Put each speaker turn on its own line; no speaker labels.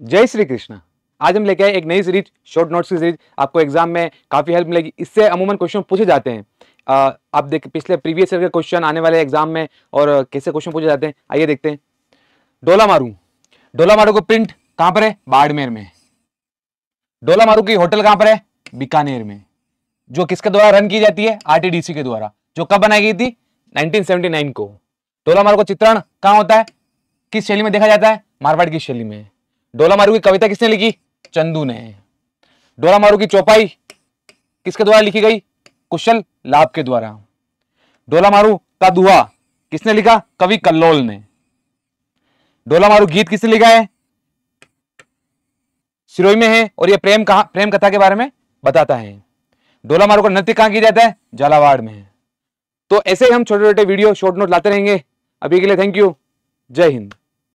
जय श्री कृष्ण आज हम लेके आए एक नई सीरीज शॉर्ट नोट्स की सीरीज आपको एग्जाम में काफ़ी हेल्प मिलेगी इससे अमूमन क्वेश्चन पूछे जाते हैं आ, आप देख पिछले प्रीवियस ईयर के क्वेश्चन आने वाले एग्जाम में और कैसे क्वेश्चन पूछे जाते हैं आइए देखते हैं डोला मारू डोला मारू को प्रिंट कहाँ पर है बाड़मेर में डोला मारू की होटल कहाँ पर है बीकानेर में जो किसके द्वारा रन की जाती है आरटीडीसी के द्वारा जो कब बनाई गई थी नाइनटीन को डोला मारू का चित्रण कहाँ होता है किस शैली में देखा जाता है मारवाड़ की शैली में डोला मारू की कविता किसने लिखी चंदू ने डोला मारू की चौपाई किसके द्वारा लिखी गई कुशल लाभ के द्वारा डोला मारू का दुआ किसने लिखा कवि कल्लोल ने डोला मारू गीत किसने लिखा है सिरोई में है और यह प्रेम कहा प्रेम कथा के बारे में बताता है डोला मारू का नृत्य कहाँ किया जाता है झालावाड़ में तो ऐसे ही हम छोटे छोटे वीडियो शॉर्ट नोट लाते रहेंगे अभी के लिए थैंक यू जय हिंद